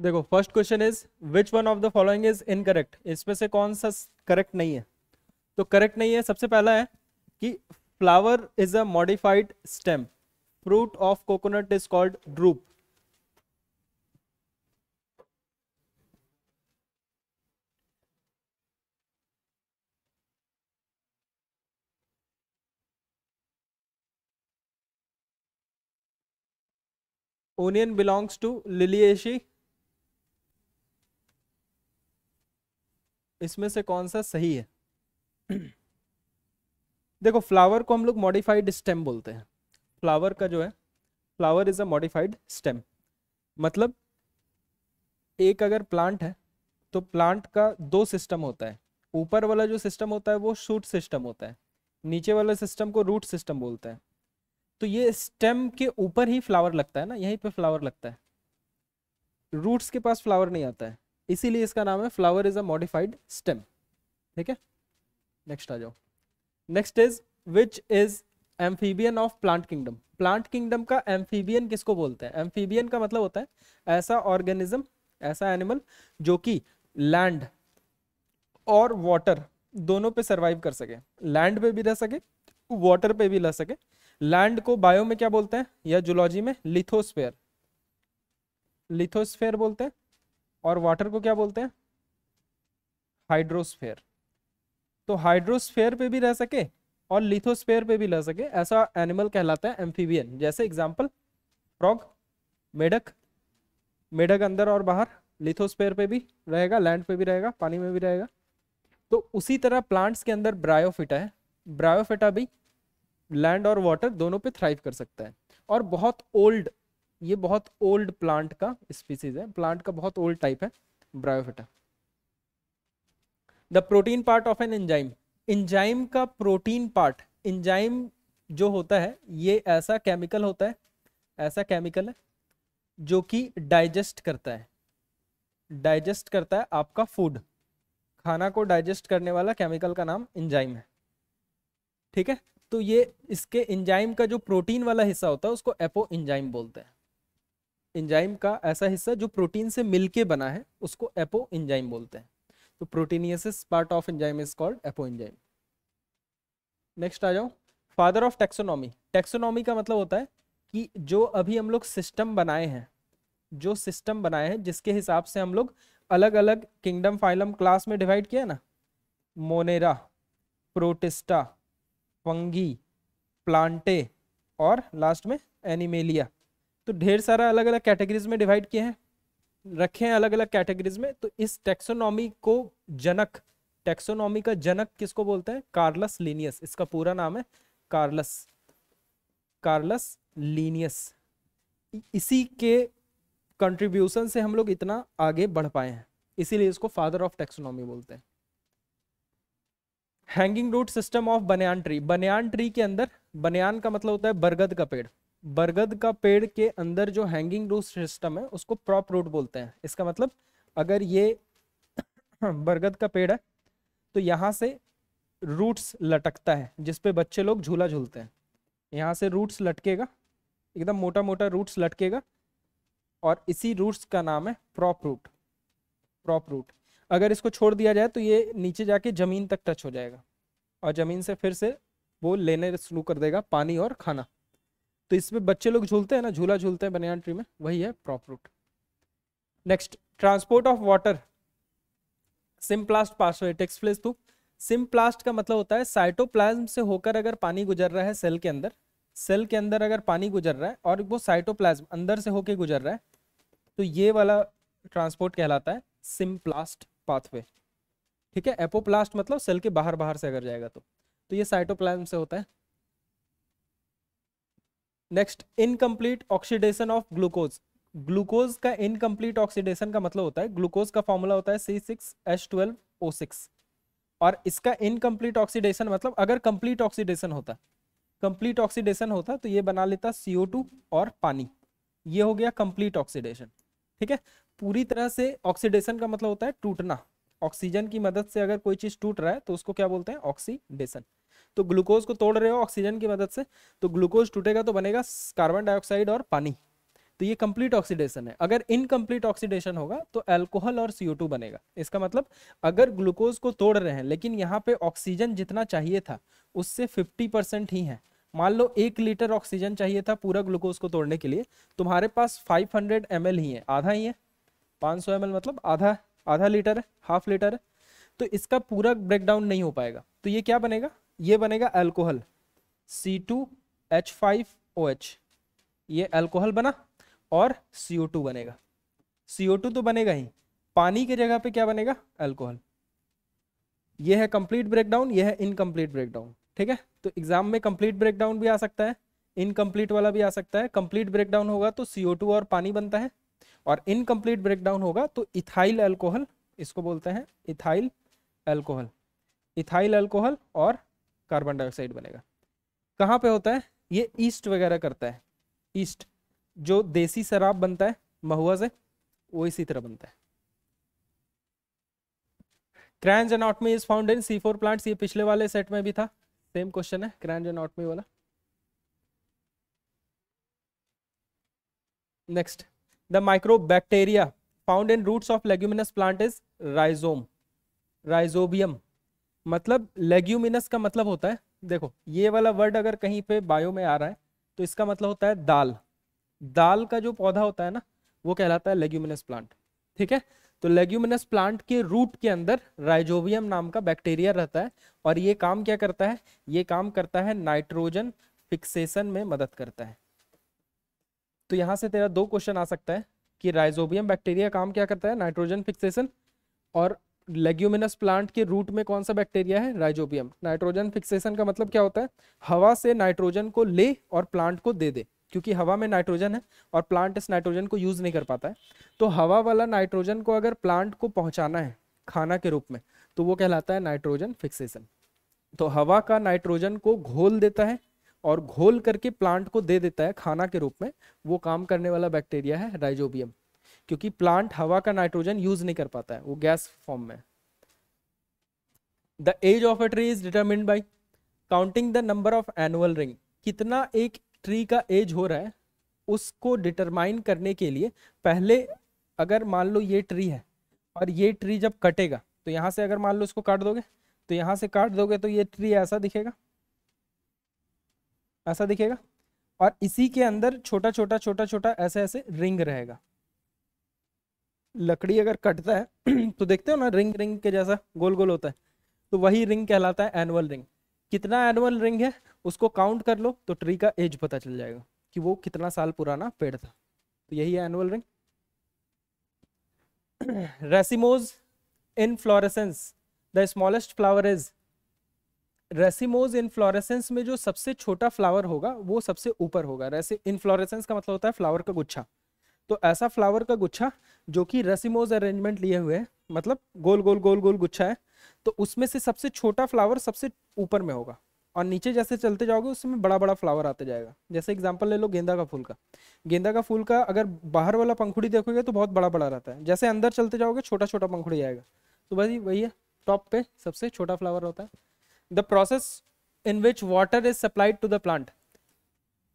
देखो first question is which one of the following is incorrect इसमें से कौन सा करेक्ट नहीं है तो करेक्ट नहीं है सबसे पहला है कि flower is a modified stem fruit of coconut is called drupe onion belongs to liliaceae इसमें से कौन सा सही है देखो फ्लावर को हम लोग मॉडिफाइड स्टेम बोलते हैं फ्लावर का जो है flower is a modified stem मतलब एक अगर प्लांट है तो प्लांट का दो सिस्टम होता है ऊपर वाला जो सिस्टम होता है वो शूट सिस्टम होता है नीचे वाला सिस्टम को रूट सिस्टम बोलता है तो ये स्टेम के ऊपर ही फ्लावर लगता है ना यहीं पे फ्लावर लगता है रूट्स के पास फ्लावर नहीं आता है इसीलिए इसका नाम है flower is a modified stem ठीक है नेक्स्ट आ जाओ next is which is amphibian of plant kingdom plant kingdom का एम्फीबियन किसको बोलते हैं एम्फीबियन का मतलब होता है ऐसा ऑर्गेनिज्म ऐसा एनिमल जो कि लैंड और वाटर दोनों पे सरवाइव कर सके लैंड पे भी रह सके वाटर पे भी रह सके लैंड को बायो में क्या बोलते हैं या जुलॉजी में लिथोस्फेयर लिथोस्फेयर बोलते हैं और वाटर को क्या बोलते हैं हाइड्रोस्फेयर तो हाइड्रोस्फेयर पे भी रह सके और लिथोस्फेयर पे भी रह सके ऐसा एनिमल कहलाता है एम्फीबियन जैसे एग्जाम्पल फ्रॉग मेढक मेढक अंदर और बाहर लिथोस्फेयर पे भी रहेगा लैंड पे भी रहेगा पानी में भी रहेगा तो उसी तरह प्लांट्स के अंदर ब्रायोफिटा है ब्रायोफिटा भी लैंड और वाटर दोनों पे थ्राइव कर सकता है और बहुत ओल्ड ये बहुत ओल्ड प्लांट का स्पीसीज है प्लांट का बहुत ओल्ड टाइप है bryophyta the protein part of an enzyme enzyme का प्रोटीन पार्ट एंजाइम जो होता है ये ऐसा केमिकल होता है ऐसा केमिकल है जो कि डाइजेस्ट करता है डाइजेस्ट करता है आपका फूड खाना को डाइजेस्ट करने वाला केमिकल का नाम इंजाइम है ठीक है तो ये इसके इंजाइम का जो प्रोटीन वाला हिस्सा होता है उसको एपो इंजाइम बोलते हैं इंजाइम का ऐसा हिस्सा जो प्रोटीन से मिलके बना है उसको एपो इंजाइम बोलते हैं तो proteinaceous part of enzyme is called apoenzyme next आ जाओ फादर ऑफ टेक्सोनॉमी टेक्सोनॉमी का मतलब होता है कि जो अभी हम लोग सिस्टम बनाए हैं जो सिस्टम बनाए हैं जिसके हिसाब से हम लोग अलग अलग किंगडम फाइलम क्लास में डिवाइड किया ना मोनेरा प्रोटिस्टा फंगी प्लांटे और लास्ट में एनिमेलिया तो ढेर सारा अलग अलग कैटेगरीज में डिवाइड किए हैं रखे हैं अलग अलग कैटेगरीज में तो इस टेक्सोनॉमी को जनक टेक्सोनॉमी का जनक किसको बोलते हैं कार्लस लीनियस इसका पूरा नाम है कार्लस कार्लस लीनियस इसी के कंट्रीब्यूशन से हम लोग इतना आगे बढ़ पाए हैं इसीलिए इसको फादर ऑफ टेक्सोनॉमी बोलते हैं hanging root system of banyan tree banyan tree के अंदर बनयान का मतलब होता है बरगद का पेड़ बरगद का पेड़ के अंदर जो हैंगिंग रूट सिस्टम है उसको प्रॉप रूट बोलते हैं इसका मतलब अगर ये बरगद का पेड़ है तो यहाँ से रूट्स लटकता है जिसपे बच्चे लोग झूला झूलते हैं यहाँ से रूट्स लटकेगा एकदम मोटा मोटा रूट्स लटकेगा और इसी रूट्स का नाम है प्रॉप रूट प्रॉप रूट अगर इसको छोड़ दिया जाए तो ये नीचे जाके ज़मीन तक टच हो जाएगा और ज़मीन से फिर से वो लेने शुरू कर देगा पानी और खाना तो इसमें बच्चे लोग झूलते हैं ना झूला झूलते हैं बनियान ट्री में वही है prop root next transport of water symplast pass takes place symplast का मतलब होता है साइटोप्लाज्म से होकर अगर पानी गुजर रहा है सेल के अंदर सेल के अंदर अगर पानी गुजर रहा है और वो साइटोप्लाज्म अंदर से होकर गुजर रहा है तो ये वाला ट्रांसपोर्ट कहलाता है सिम्प्लास्ट पाथवे ठीक है एपोप्लास्ट मतलब सेल के बाहर बाहर से अगर जाएगा तो तो ये साइटोप्लाज्म से होता है next incomplete oxidation of glucose glucose का इनकम्प्लीट ऑक्सीडेशन का मतलब होता है ग्लूकोज का फॉर्मूला होता है C six H twelve O six और इसका इनकम्प्लीट ऑक्सीडेशन मतलब अगर कंप्लीट ऑक्सीडेशन होता कंप्लीट ऑक्सीडेशन होता तो ये बना लेता सीओ टू और पानी ये हो गया कंप्लीट ऑक्सीडेशन ठीक है पूरी तरह से ऑक्सीडेशन का मतलब होता है टूटना ऑक्सीजन की मदद से अगर कोई चीज टूट रहा है तो उसको क्या बोलते हैं ऑक्सीडेशन तो ग्लूकोज को तोड़ रहे हो ऑक्सीजन की मदद से तो ग्लूकोज टूटेगा तो बनेगा कार्बन डाइऑक्साइड और पानी तो ये कंप्लीट ऑक्सीडेशन है अगर इनकम्प्लीट ऑक्सीडेशन होगा तो अल्कोहल और सीओ बनेगा इसका मतलब अगर ग्लूकोज को तोड़ रहे हैं लेकिन यहाँ पे ऑक्सीजन जितना चाहिए था उससे 50 परसेंट ही है मान लो एक लीटर ऑक्सीजन चाहिए था पूरा ग्लूकोज को तोड़ने के लिए तुम्हारे पास 500 हंड्रेड ही है आधा ही है 500 सौ मतलब आधा आधा लीटर है हाफ लीटर है तो इसका पूरा ब्रेकडाउन नहीं हो पाएगा तो ये क्या बनेगा ये बनेगा alcohol C two H five O H ये अल्कोहल बना और सी ओ टू बनेगा सी ओ टू तो बनेगा ही पानी की जगह पे क्या बनेगा अल्कोहल ये है कंप्लीट ब्रेकडाउन ये है इनकम्प्लीट ब्रेकडाउन ठीक है तो एग्जाम में कंप्लीट ब्रेकडाउन भी आ सकता है इनकम्प्लीट वाला भी आ सकता है कंप्लीट ब्रेकडाउन होगा तो सी और पानी बनता है और इनकम्प्लीट ब्रेकडाउन होगा तो इथाइल अल्कोहल इसको बोलते हैं इथाइल अल्कोहल इथाइल अल्कोहल और कार्बन डाइऑक्साइड बनेगा कहाँ पे होता है ये ईस्ट वगैरह करता है ईस्ट जो देसी शराब बनता है महुआ से वो इसी तरह बनता है kranz anatomy is found in C four plant ये पिछले वाले सेट में भी था सेम क्वेश्चन है क्रैंज एनाटमी वाला next the micro bacteria found in roots of leguminous plant is rhizome rhizobium मतलब लेग्यूमिनस का मतलब होता है देखो ये वाला वर्ड अगर कहीं पे बायो में आ रहा है तो इसका मतलब होता है दाल दाल का जो पौधा होता है ना वो कहलाता है लेग्यूमिनस प्लांट ठीक है तो लेग्यूमिनस प्लांट के रूट के अंदर राइजोवियम नाम का बैक्टीरिया रहता है और ये काम क्या करता है ये काम करता है नाइट्रोजन फिक्सेशन में मदद करता है तो यहां से तेरा दो क्वेश्चन आ सकता है कि राइजोबियम बैक्टीरिया काम क्या करता है नाइट्रोजन फिक्सेशन और लेग्यूमिनस प्लांट के रूट में कौन सा बैक्टीरिया है राइजोबियम नाइट्रोजन फिक्सेशन का मतलब क्या होता है हवा से नाइट्रोजन को ले और प्लांट को दे दे क्योंकि हवा में नाइट्रोजन है और प्लांट इस नाइट्रोजन को यूज़ नहीं कर पाता है तो हवा वाला नाइट्रोजन को अगर प्लांट को पहुंचाना है खाना के रूप में तो वो कहलाता है नाइट्रोजन फिक्सेशन तो हवा का नाइट्रोजन को घोल देता है और घोल करके प्लांट को दे देता है खाना के रूप में वो काम करने वाला बैक्टीरिया है राइजोबियम क्योंकि प्लांट हवा का नाइट्रोजन यूज नहीं कर पाता है वो गैस फॉर्म में the age of a tree is determined by counting the number of annual ring कितना एक ट्री का एज हो रहा है उसको डिटरमाइन करने के लिए पहले अगर मान लो ये ट्री है और ये ट्री जब कटेगा तो यहाँ से अगर मान लो इसको काट दोगे तो यहाँ से काट दोगे तो ये ट्री ऐसा दिखेगा ऐसा दिखेगा और इसी के अंदर छोटा छोटा छोटा छोटा ऐसे ऐसे रिंग रहेगा लकड़ी अगर कटता है तो देखते हो ना रिंग रिंग के जैसा गोल गोल होता है तो वही रिंग कहलाता है एनुअल रिंग कितना एनुअल रिंग है उसको काउंट कर लो तो ट्री का एज पता चल जाएगा कि वो कितना साल पुराना पेड़ था तो यही है annual ring racemose inflorescence the smallest flower is racemose inflorescence में जो सबसे छोटा फ्लावर होगा वो सबसे ऊपर होगा रेसि इन फ्लोरेसेंस का मतलब होता है फ्लावर का गुच्छा तो ऐसा फ्लावर का गुच्छा जो कि रसिमोज अरेंजमेंट लिए हुए है मतलब गोल गोल गोल गोल गुच्छा है तो उसमें से सबसे छोटा फ्लावर सबसे ऊपर में होगा और नीचे जैसे चलते जाओगे उसमें बड़ा बड़ा फ्लावर आते जाएगा जैसे एग्जाम्पल ले लो गेंदा का फूल का गेंदा का फूल का अगर बाहर वाला पंखुड़ी देखोगे तो बहुत बड़ा बड़ा रहता है जैसे अंदर चलते जाओगे छोटा छोटा पंखुड़ी आएगा तो बस वही है टॉप पे सबसे छोटा फ्लावर होता है the process in which water is supplied to the plant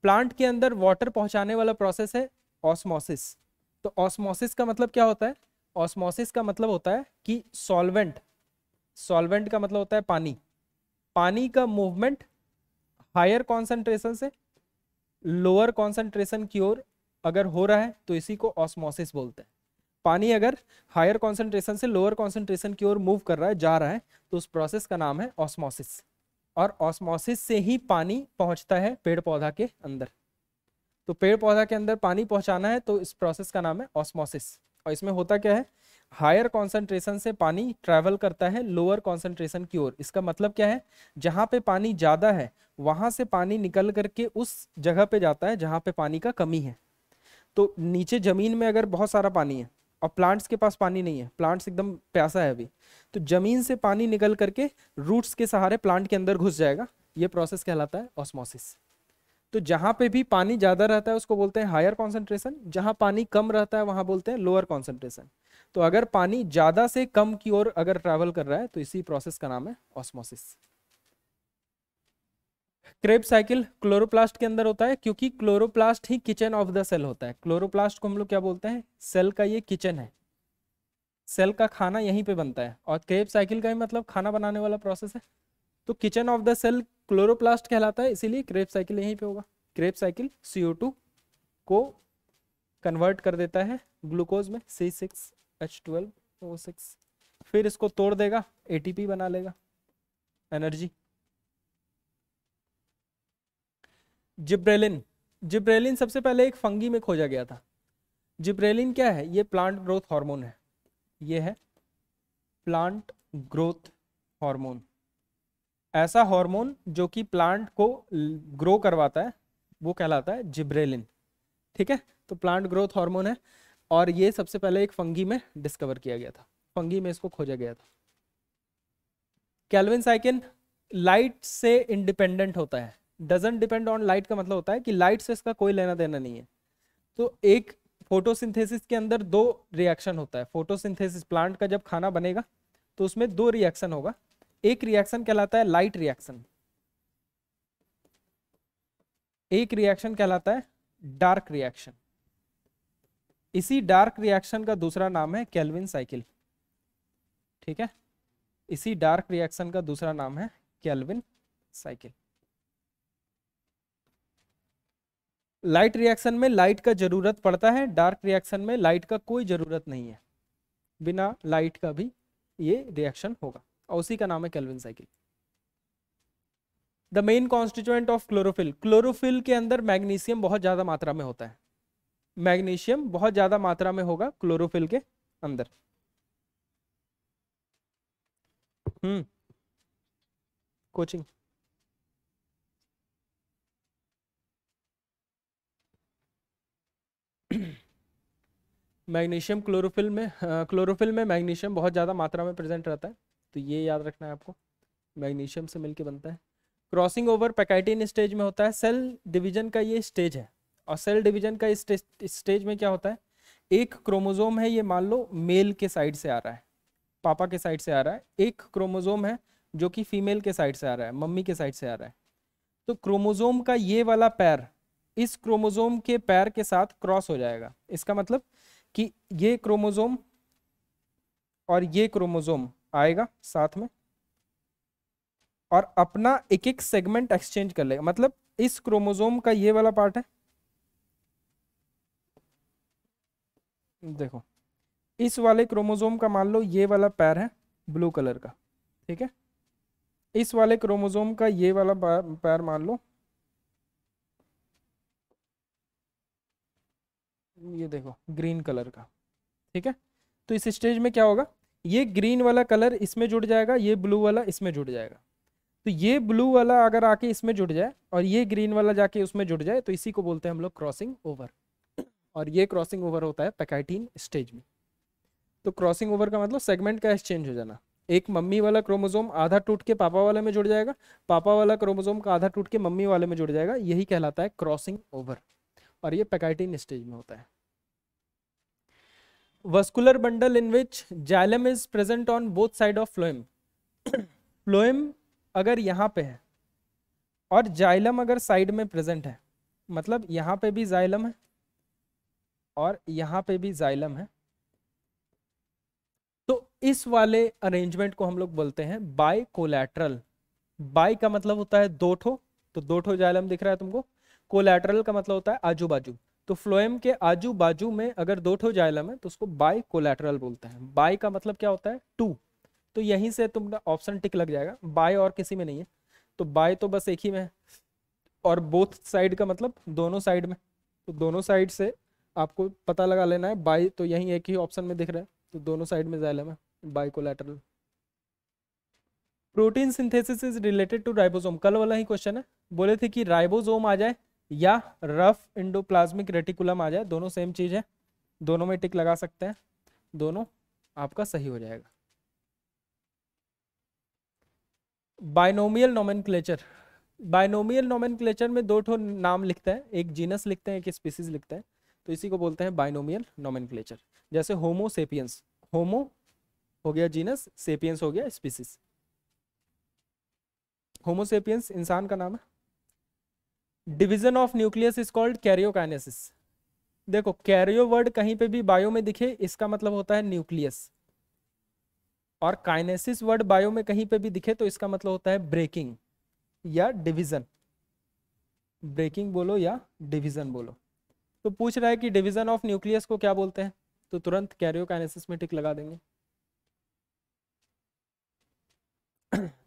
plant के अंदर वाटर पहुंचाने वाला प्रोसेस है ऑस्मोसिस तो ऑस्मोसिस का मतलब क्या होता है ऑस्मोसिस का मतलब होता है कि सॉल्वेंट सॉल्वेंट का मतलब होता है पानी पानी का मूवमेंट हायर कॉन्सेंट्रेशन से लोअर कॉन्सेंट्रेशन की ओर अगर हो रहा है तो इसी को ऑस्मोसिस बोलते हैं पानी अगर हायर कॉन्सेंट्रेशन से लोअर कॉन्सेंट्रेशन की ओर मूव कर रहा है जा रहा है तो उस प्रोसेस का नाम है ऑस्मोसिस और ऑस्मोसिस से ही पानी पहुंचता है पेड़ पौधा के अंदर तो पेड़ पौधा के अंदर पानी पहुंचाना है तो इस प्रोसेस का नाम है ऑस्मोसिस और इसमें होता क्या है हायर कॉन्सेंट्रेशन से पानी ट्रेवल करता है लोअर कॉन्सेंट्रेशन की ओर इसका मतलब क्या है जहाँ पे पानी ज़्यादा है वहां से पानी निकल करके उस जगह पे जाता है जहाँ पे पानी का कमी है तो नीचे ज़मीन में अगर बहुत सारा पानी है और प्लांट्स के पास पानी नहीं है प्लांट्स एकदम प्यासा है अभी तो ज़मीन से पानी निकल करके रूट्स के सहारे प्लांट के अंदर घुस जाएगा ये प्रोसेस कहलाता है ऑस्मोसिस तो जहां पे भी पानी ज़्यादा रहता है उसको बोलते हैं हायर कॉन्सेंट्रेशन जहां पानी कम रहता है वहां बोलते हैं लोअर कॉन्सेंट्रेशन तो अगर पानी ज़्यादा से कम की ओर अगर ट्रेवल कर रहा है तो इसी प्रोसेस का नाम है ऑस्मोसिस क्रेब साइकिल क्लोरोप्लास्ट के अंदर होता है क्योंकि क्लोरोप्लास्ट ही किचन ऑफ द सेल होता है क्लोरोप्लास्ट को हम लोग क्या बोलते हैं सेल का ये किचन है सेल का खाना यहीं पे बनता है और क्रेब साइकिल का ही मतलब खाना बनाने वाला प्रोसेस है तो kitchen of the cell chloroplast कहलाता है इसीलिए क्रेप साइकिल यहीं पे होगा क्रेप साइकिल CO2 को कन्वर्ट कर देता है ग्लूकोज में C six H twelve O six फिर इसको तोड़ देगा एटीपी बना लेगा एनर्जी जिब्रेलिन जिब्रेलिन सबसे पहले एक फंगी में खोजा गया था जिब्रेलिन क्या है ये प्लांट ग्रोथ हार्मोन है ये है प्लांट ग्रोथ हार्मोन ऐसा हार्मोन जो कि प्लांट को ग्रो करवाता है वो कहलाता है जिब्रेलिन ठीक है तो प्लांट ग्रोथ हार्मोन है और ये सबसे पहले एक फंगी में डिस्कवर किया गया था फंगी में इसको खोजा गया था कैलविन साइकिन लाइट से इंडिपेंडेंट होता है डजेंट डिपेंड ऑन लाइट का मतलब होता है कि लाइट से इसका कोई लेना देना नहीं है तो एक फोटोसिंथेसिस के अंदर दो रिएक्शन होता है फोटोसिंथेसिस प्लांट का जब खाना बनेगा तो उसमें दो रिएक्शन होगा एक रिएक्शन कहलाता है लाइट रिएक्शन एक रिएक्शन कहलाता है डार्क रिएक्शन इसी डार्क रिएक्शन का दूसरा नाम है कैलविन साइकिल ठीक है इसी डार्क रिएक्शन का दूसरा नाम है कैलविन साइकिल लाइट रिएक्शन में लाइट का जरूरत पड़ता है डार्क रिएक्शन में लाइट का कोई जरूरत नहीं है बिना लाइट का भी ये रिएक्शन होगा और उसी का नाम है Calvin cycle the main constituent of chlorophyll chlorophyll के अंदर मैग्नीशियम बहुत ज़्यादा मात्रा में होता है मैग्नीशियम बहुत ज़्यादा मात्रा में होगा क्लोरोफिल के अंदर हम्म कोचिंग मैग्नीशियम क्लोरोफिल में क्लोरोफिल हाँ, में मैग्नीशियम बहुत ज़्यादा मात्रा में प्रेजेंट रहता है तो ये याद रखना है आपको मैग्नीशियम से मिलके बनता है क्रॉसिंग ओवर पैकाइटिन स्टेज में होता है सेल डिवीजन का ये स्टेज है और सेल डिवीजन का स्टेज में क्या होता है एक क्रोमोजोम है ये मान लो मेल के साइड से आ रहा है पापा के साइड से आ रहा है एक क्रोमोजोम है जो कि फीमेल के साइड से आ रहा है मम्मी के साइड से आ रहा है तो क्रोमोजोम का ये वाला पैर इस क्रोमोजोम के पैर के साथ क्रॉस हो जाएगा इसका मतलब कि ये क्रोमोजोम और ये क्रोमोजोम आएगा साथ में और अपना एक एक सेगमेंट एक्सचेंज कर लेगा मतलब इस क्रोमोजोम का ये वाला पार्ट है देखो इस वाले क्रोमोजोम का मान लो ये वाला पैर है ब्लू कलर का ठीक है इस वाले क्रोमोजोम का ये वाला पैर मान लो ये देखो ग्रीन कलर का ठीक है तो इस स्टेज में क्या होगा ये ग्रीन वाला कलर इसमें जुड़ जाएगा ये ब्लू वाला इसमें जुड़ जाएगा तो ये ब्लू वाला अगर आके इसमें जुड़ जाए और ये ग्रीन वाला जाके उसमें जुड़ जाए तो इसी को बोलते हैं हम लोग क्रॉसिंग ओवर और ये क्रॉसिंग ओवर होता है पैकाइटीन स्टेज में तो क्रॉसिंग ओवर का मतलब सेगमेंट का एक्सचेंज हो जाना एक मम्मी वाला क्रोमोजोम आधा टूट के पापा वाले में जुड़ जाएगा पापा वाला क्रोमोजोम का आधा टूट के मम्मी वाले में जुड़ जाएगा यही कहलाता है क्रॉसिंग ओवर और ये पैकाइटीन स्टेज में होता है vascular bundle in which xylem is present on both side of phloem phloem अगर यहाँ पे है और जाइलम अगर साइड में प्रेजेंट है मतलब यहाँ पे भी जाइलम है और यहाँ पे भी जाइलम है तो इस वाले अरेंजमेंट को हम लोग बोलते हैं बाई कोलैटरल बाई का मतलब होता है दो ठो तो दो ठो जाइलम दिख रहा है तुमको कोलैटरल का मतलब होता है आजू बाजू तो फ्लोएम के आजू बाजू में अगर दो ठो जाइलम है तो उसको बाई कोलेटरल बोलते हैं बाई का मतलब क्या होता है टू तो यहीं से तुमका ऑप्शन टिक लग जाएगा बाय और किसी में नहीं है तो बाय तो बस एक ही में है और बोथ साइड का मतलब दोनों साइड में तो दोनों साइड से आपको पता लगा लेना है बाई तो यहीं एक ही ऑप्शन में दिख रहा है तो दोनों साइड में जाइलम है bicollateral protein synthesis is related to ribosome कल वाला ही क्वेश्चन है बोले थे कि राइबोसोम आ जाए या रफ इंडोप्लाज्मिक रेटिकुलम आ जाए दोनों सेम चीज़ है दोनों में टिक लगा सकते हैं दोनों आपका सही हो जाएगा बाइनोमियल नोमेनक्लेचर बायनोमियल नोमेनक्लेचर में दो ठो नाम लिखते हैं एक जीनस लिखते हैं एक स्पीसीज लिखते हैं तो इसी को बोलते हैं बाइनोमियल नोमेनक्लेचर जैसे होमोसेपियंस होमो हो गया जीनस सेपियंस हो गया स्पीसीज होमोसेपियंस इंसान का नाम है division of nucleus is called karyokinesis देखो कैरियो वर्ड कहीं पे भी बायो में दिखे इसका मतलब होता है न्यूक्लियस और काइनेसिस वर्ड बायो में कहीं पे भी दिखे तो इसका मतलब होता है ब्रेकिंग या डिवीजन ब्रेकिंग बोलो या डिवीजन बोलो तो पूछ रहा है कि डिवीजन ऑफ न्यूक्लियस को क्या बोलते हैं तो तुरंत कैरियोकाइनेसिस में टिक लगा देंगे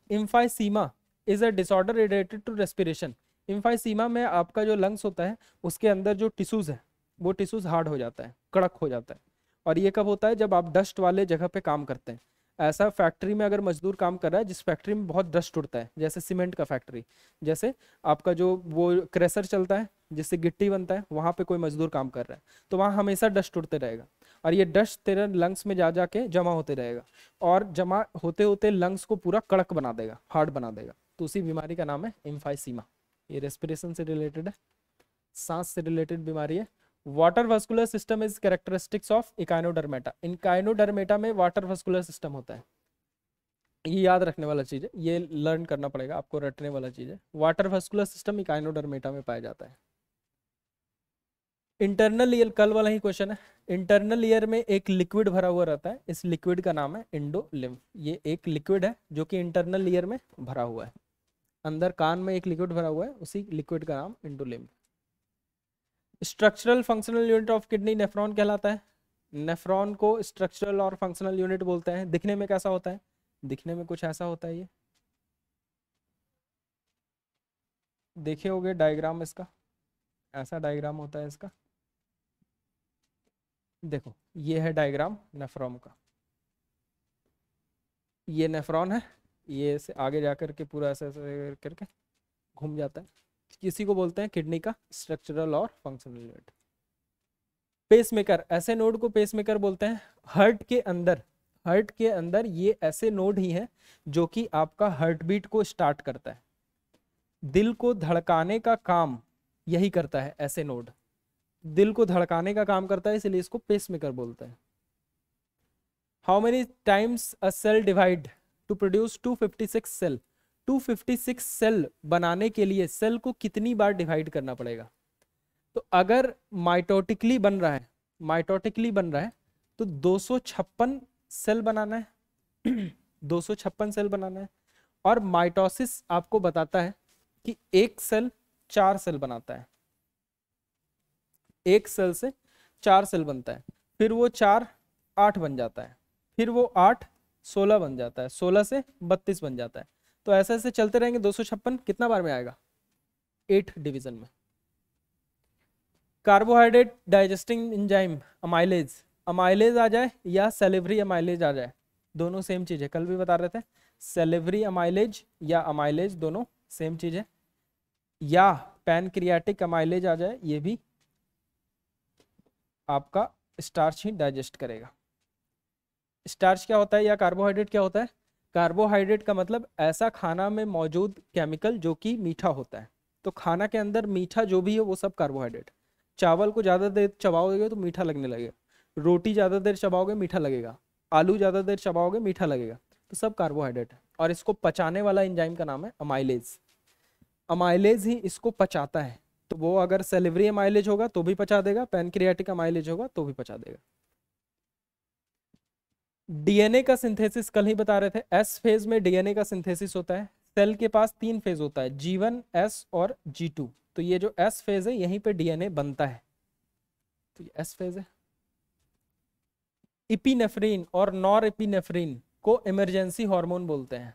emphysema is a disorder related to respiration emphysema में आपका जो लंग्स होता है उसके अंदर जो टिश्यूज़ है वो टिश्यूज़ हार्ड हो जाता है कड़क हो जाता है और ये कब होता है जब आप डस्ट वाले जगह पे काम करते हैं ऐसा फैक्ट्री में अगर मजदूर काम कर रहा है जिस फैक्ट्री में बहुत डस्ट उड़ता है जैसे सीमेंट का फैक्ट्री जैसे आपका जो वो क्रेसर चलता है जिससे गिट्टी बनता है वहाँ पे कोई मजदूर काम कर रहा है तो वहाँ हमेशा डस्ट उड़ते रहेगा और ये डस्ट तेरे लंग्स में जा जाके जमा होते रहेगा और जमा होते होते लंग्स को पूरा कड़क बना देगा हार्ड बना देगा तो उसी बीमारी का नाम है इम्फाइसीमा ये रेस्पिरेशन से रिलेटेड है सांस से रिलेटेड बीमारी है water vascular system is characteristics of echinodermata echinodermata में वाटर वस्कुलर सिस्टम होता है ये याद रखने वाला चीज़ है ये लर्न करना पड़ेगा आपको रटने वाला चीज़ है वाटर वस्कुलर सिस्टम इकाइनोडर्मेटा में पाया जाता है इंटरनल ईयर कल वाला ही क्वेश्चन है इंटरनल ईयर में एक लिक्विड भरा हुआ रहता है इस लिक्विड का नाम है इंडो लिम्फ ये एक लिक्विड है जो कि इंटरनल ईयर में भरा हुआ है अंदर कान में एक लिक्विड भरा हुआ है उसी लिक्विड का नाम endolymph structural functional unit of kidney nephron कहलाता है नेफ्रॉन को स्ट्रक्चरल और फंक्शनल यूनिट बोलते हैं दिखने में कैसा होता है दिखने में कुछ ऐसा होता है ये देखे होगे डायग्राम इसका ऐसा डायग्राम होता है इसका देखो ये है डायग्राम नेफ्रॉन का ये नेफ्रॉन है ये से आगे जा कर के पूरा ऐसा ऐसे करके घूम जाता है किसी को बोलते हैं किडनी का स्ट्रक्चरल और फंक्शनल यूनिट पेसमेकर ऐसे नोड को पेसमेकर बोलते हैं हर्ट के अंदर हर्ट के अंदर ये ऐसे नोड ही हैं जो कि आपका हार्ट बीट को स्टार्ट करता है दिल को धड़काने का काम यही करता है ऐसे नोड दिल को धड़काने का काम करता है इसलिए इसको पेस मेकर बोलते हैं how many times a cell divide to produce 256 cell 256 cell बनाने के लिए सेल को कितनी बार डिवाइड करना पड़ेगा तो अगर माइटोटिकली बन रहा है माइटोटिकली बन रहा है तो दो सेल बनाना है दो सेल बनाना है और माइटोसिस आपको बताता है कि एक सेल चार सेल बनाता है एक सेल से चार सेल बनता है फिर वो चार आठ बन जाता है फिर वो आठ सोलह बन जाता है सोलह से बत्तीस बन जाता है तो ऐसे ऐसे चलते रहेंगे दो कितना बार में आएगा एट डिवीजन में carbohydrate digesting enzyme amylase amylase आ जाए या सेलेवरी अमाइलेज आ जाए दोनों सेम चीज़ है कल भी बता रहे थे सेलेवरी अमाइलेज या अमाइलेज दोनों सेम चीज़ है या पैनक्रियाटिक अमाइलेज आ जाए ये भी आपका स्टार्च ही डाइजेस्ट करेगा स्टार्च क्या होता है या कार्बोहाइड्रेट क्या होता है कार्बोहाइड्रेट का मतलब ऐसा खाना में मौजूद केमिकल जो कि मीठा होता है तो खाना के अंदर मीठा जो भी है वो सब कार्बोहाइड्रेट चावल को ज़्यादा देर चबाओगे तो मीठा लगने लगेगा रोटी ज़्यादा देर चबाओगे मीठा लगेगा आलू ज़्यादा देर चबाओगे मीठा लगेगा तो सब कार्बोहाइड्रेट है और इसको पचाने वाला इंजाइम का नाम है अमाइलेज अमाइलेज ही इसको पचाता है तो वो अगर सेलिवरी अमाइलेज होगा तो भी पचा देगा पेनक्रियाटिक अमाइलेज होगा तो भी पचा देगा डीएनए का सिंथेसिस कल ही बता रहे थे एस फेज में डीएनए का सिंथेसिस होता है सेल के पास तीन फेज होता है जी वन एस और जी टू तो ये जो एस फेज है यहीं पे डीएनए बनता है तो ये एस फेज है इपिनेफ्रीन और नॉर इपिनेफ्रीन को इमरजेंसी हार्मोन बोलते हैं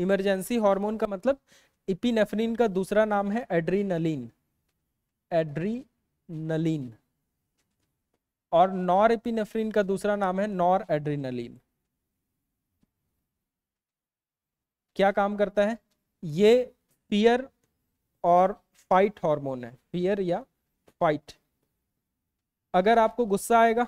इमरजेंसी हार्मोन का मतलब इपिनेफ्रीन का दूसरा नाम है एड्रीनलिन एड्रीनलिन और नॉर एपिनेफ्रिन का दूसरा नाम है नॉर एड्रीनलिन क्या काम करता है ये पियर और फाइट हार्मोन है पियर या फाइट अगर आपको गुस्सा आएगा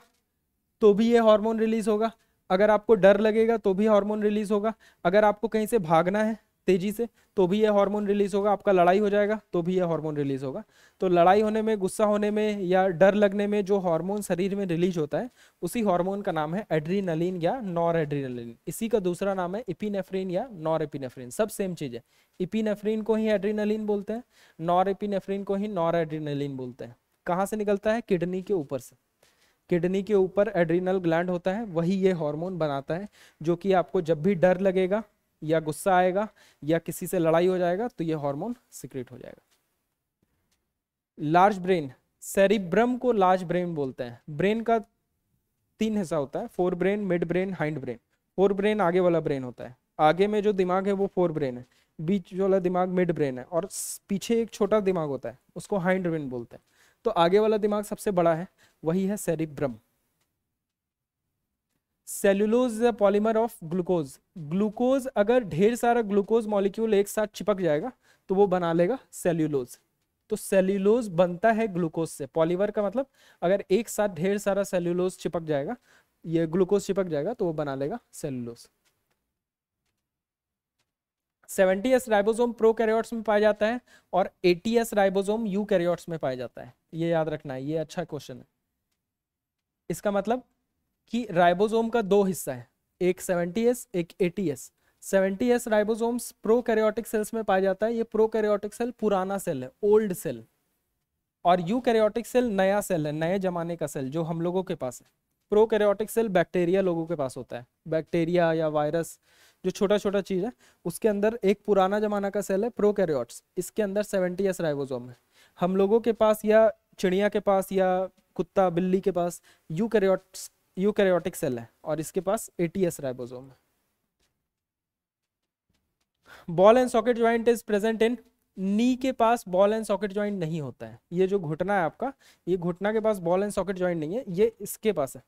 तो भी ये हार्मोन रिलीज होगा अगर आपको डर लगेगा तो भी हार्मोन रिलीज होगा अगर आपको कहीं से भागना है तेजी से तो भी ये हार्मोन रिलीज होगा आपका लड़ाई हो जाएगा तो भी ये हार्मोन रिलीज होगा तो लड़ाई होने में गुस्सा होने में या डर लगने में जो हार्मोन शरीर में रिलीज होता है उसी हार्मोन का नाम है एड्रीनलिन या नॉर एड्रीनलिन इसी का दूसरा नाम है इपीनेफ्रिन या नॉर एपिनेफ्रिन सब सेम चीज़ है इपिनेफ्रीन को ही एड्रीनलिन बोलते हैं नॉर एपिनेफ्रिन को ही नॉर एड्रीनलिन बोलते हैं कहाँ से निकलता है किडनी के ऊपर से किडनी के ऊपर एड्रीनल ग्लैंड होता है वही ये हार्मोन बनाता है जो कि आपको जब भी डर लगेगा या गुस्सा आएगा या किसी से लड़ाई हो जाएगा तो ये हार्मोन सिक्रेट हो जाएगा लार्ज ब्रेन सेरिब्रम को लार्ज ब्रेन बोलते हैं ब्रेन का तीन हिस्सा होता है forebrain midbrain hindbrain forebrain आगे वाला ब्रेन होता है आगे में जो दिमाग है वो फोर ब्रेन है बीच वाला दिमाग मिड ब्रेन है और पीछे एक छोटा दिमाग होता है उसको हाइंड ब्रेन बोलते हैं तो आगे वाला दिमाग सबसे बड़ा है वही है cerebrum cellulose polymer of glucose glucose अगर ढेर सारा ग्लूकोज मॉलिक्यूल एक साथ चिपक जाएगा तो वो बना लेगा सेल्यूलोज तो सेल्यूलोज बनता है ग्लूकोज से पॉलीवर का मतलब अगर एक साथ ढेर सारा सेल्यूलोज चिपक जाएगा ये ग्लूकोज चिपक जाएगा तो वो बना लेगा सेल्यूलोज राइबोजोम प्रो कैरियोट्स में पाया जाता है और eighty S ribosome eukaryotes में पाया जाता है ये याद रखना है ये अच्छा क्वेश्चन है इसका मतलब कि राइबोसोम का दो हिस्सा है एक 70s एक 80s 70s ribosomes prokaryotic cells में पाया जाता है ये प्रोकैरियोटिक सेल पुराना सेल है ओल्ड सेल और यूकैरियोटिक सेल नया सेल है नए जमाने का सेल जो हम लोगों के पास है प्रोकैरियोटिक सेल बैक्टीरिया लोगों के पास होता है बैक्टीरिया या वायरस जो छोटा छोटा चीज़ है उसके अंदर एक पुराना जमाना का सेल है प्रोकैरियोट्स इसके अंदर सेवेंटी एस राइबोसोम है हम लोगों के पास या चिड़िया के पास या कुत्ता बिल्ली के पास यूकैरियोट्स यूकैरियोटिक सेल है और इसके पास एटीएस राइबोसोम है ball and socket joint is present in knee के पास बॉल एंड सॉकेट ज्वाइंट नहीं होता है ये जो घुटना है आपका ये घुटना के पास बॉल एंड सॉकेट ज्वाइंट नहीं है ये इसके पास है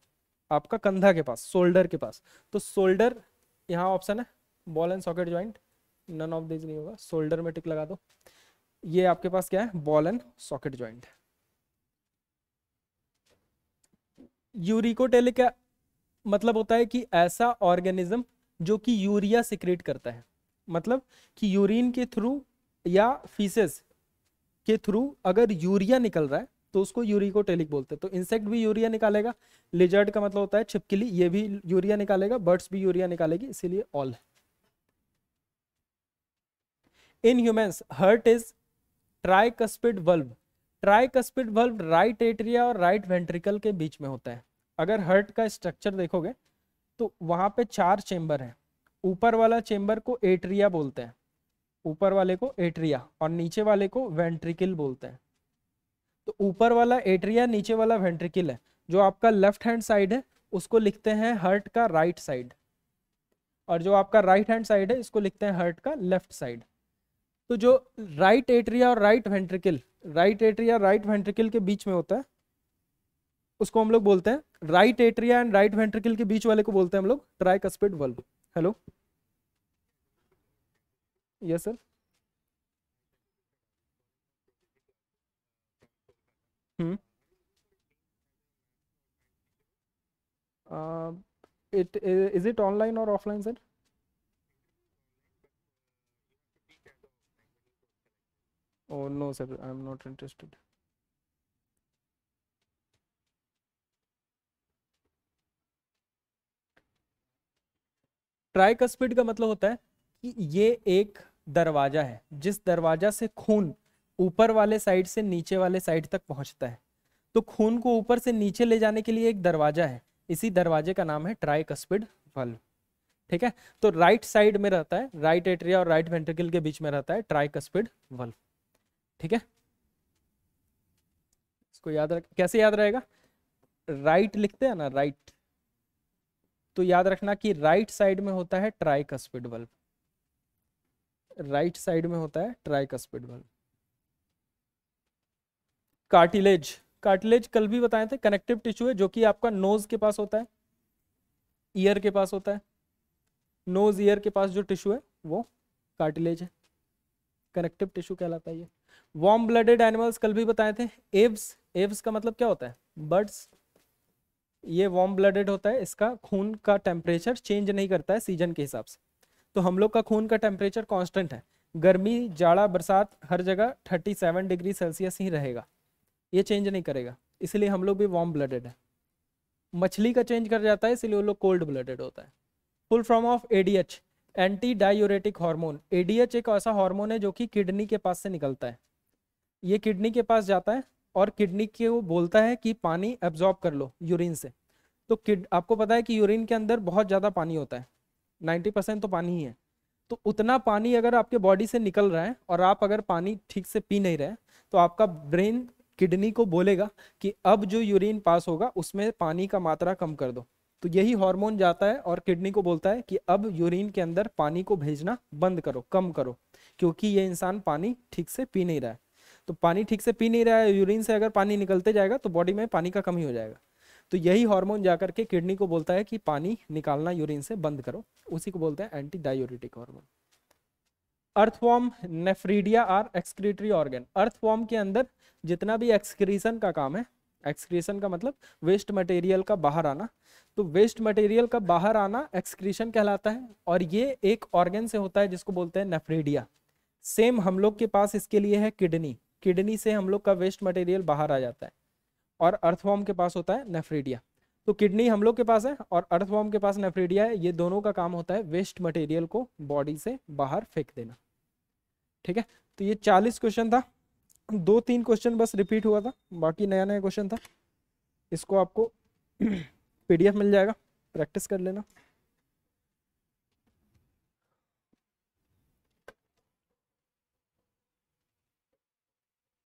आपका कंधा के पास शोल्डर के पास तो शोल्डर यहाँ ऑप्शन है ball and socket joint none of this नहीं होगा शोल्डर में टिक लगा दो ये आपके पास क्या है बॉल एंड सॉकेट ज्वाइंट है यूरिकोटेलिक मतलब होता है कि ऐसा ऑर्गेनिज्म जो कि यूरिया सिक्रेट करता है मतलब कि यूरिन के थ्रू या फीसेस के थ्रू अगर यूरिया निकल रहा है तो उसको यूरिकोटेलिक बोलते हैं तो इंसेक्ट भी यूरिया निकालेगा लिजर्ड का मतलब होता है छिपकली ये भी यूरिया निकालेगा बर्ड्स भी यूरिया निकालेगी इसीलिए ऑल है in humans heart is tricuspid बल्ब ट्राइकस्पिड वल्व राइट एट्रिया और राइट वेंट्रिकल के बीच में होता है अगर हर्ट का स्ट्रक्चर देखोगे तो वहाँ पे चार चेंबर हैं ऊपर वाला चेंबर को एट्रिया बोलते हैं ऊपर वाले को एट्रिया और नीचे वाले को वेंट्रिकल बोलते हैं तो ऊपर वाला एट्रिया नीचे वाला वेंट्रिकल है जो आपका लेफ्ट हैंड साइड है उसको लिखते हैं हर्ट का राइट साइड और जो आपका राइट हैंड साइड है इसको लिखते हैं हर्ट का लेफ्ट साइड तो जो राइट एट्रिया और right ventricle right atria right ventricle के बीच में होता है उसको हम लोग बोलते हैं right atria and right ventricle के बीच वाले को बोलते हैं हम लोग ट्राइकस्पिड बल्ब hello yes sir hmm is it online और offline sir sir hmm? uh, oh no sir i am not interested tricuspid का मतलब होता है कि ये एक दरवाजा है जिस दरवाजा से खून ऊपर वाले साइड से नीचे वाले साइड तक पहुंचता है तो खून को ऊपर से नीचे ले जाने के लिए एक दरवाजा है इसी दरवाजे का नाम है ट्राइकस्पिड वाल्व ठीक है तो राइट साइड में रहता है राइट एट्रिया और राइट वेंट्रिकल के बीच में रहता है ट्राइकस्पिड वाल्व ठीक है इसको याद रख कैसे याद रहेगा राइट लिखते हैं ना राइट तो याद रखना कि राइट साइड में होता है ट्राइकस्पिड बल्ब राइट साइड में होता है ट्राइकस्पिड बल्ब कार्टिलेज कार्टिलेज कल भी बताए थे कनेक्टिव टिश्यू है जो कि आपका नोज के पास होता है ईयर के पास होता है नोज ईयर के पास जो टिश्यू है वो कार्टिलेज है कनेक्टिव टिश्यू कहलाता है ये वार्म ब्लडेड एनिमल्स कल भी बताए थे एव्स एव्स का मतलब क्या होता है बर्ड्स ये वार्म ब्लडेड होता है इसका खून का टेम्परेचर चेंज नहीं करता है सीजन के हिसाब से तो हम लोग का खून का टेम्परेचर कांस्टेंट है गर्मी जाड़ा बरसात हर जगह 37 डिग्री सेल्सियस ही रहेगा ये चेंज नहीं करेगा इसलिए हम लोग भी वार्म ब्लडेड है मछली का चेंज कर जाता है इसलिए वो लोग कोल्ड ब्लडेड होता है full form of ADH anti diuretic hormone ADH एक ऐसा हार्मोन है जो कि किडनी के पास से निकलता है ये किडनी के पास जाता है और किडनी के वो बोलता है कि पानी एब्जॉर्ब कर लो यूरिन से तो किड आपको पता है कि यूरिन के अंदर बहुत ज़्यादा पानी होता है 90 परसेंट तो पानी ही है तो उतना पानी अगर आपके बॉडी से निकल रहा है और आप अगर पानी ठीक से पी नहीं रहे तो आपका ब्रेन किडनी को बोलेगा कि अब जो यूरिन पास होगा उसमें पानी का मात्रा कम कर दो तो यही हार्मोन जाता है और किडनी को बोलता है कि अब यूरिन के अंदर पानी को भेजना बंद करो कम करो क्योंकि ये इंसान पानी ठीक से पी नहीं रहा है तो पानी ठीक से पी नहीं रहा है यूरिन से अगर पानी निकलते जाएगा तो बॉडी में पानी का कमी हो जाएगा तो यही हार्मोन जाकर के किडनी को बोलता है कि पानी निकालना यूरिन से बंद करो उसी को बोलते हैं anti diuretic hormone earthworm nephridia are excretory organ earthworm के अंदर जितना भी एक्सक्रीशन का काम है एक्सक्रीशन का मतलब वेस्ट मटेरियल का बाहर आना तो वेस्ट मटेरियल का बाहर आना एक्सक्रीशन कहलाता है और ये एक ऑर्गेन से होता है जिसको बोलते हैं नेफ्रीडिया सेम हम लोग के पास इसके लिए है किडनी किडनी से हम लोग का वेस्ट मटेरियल बाहर आ जाता है और अर्थवॉर्म के पास होता है नेफ्रीडिया तो किडनी हम लोग के पास है और अर्थवॉर्म के पास नेफ्रीडिया है ये दोनों का काम होता है वेस्ट मटेरियल को बॉडी से बाहर फेंक देना ठीक है तो ये चालीस क्वेश्चन था दो तीन क्वेश्चन बस रिपीट हुआ था बाकी नया नया क्वेश्चन था इसको आपको पीडीएफ मिल जाएगा प्रैक्टिस कर लेना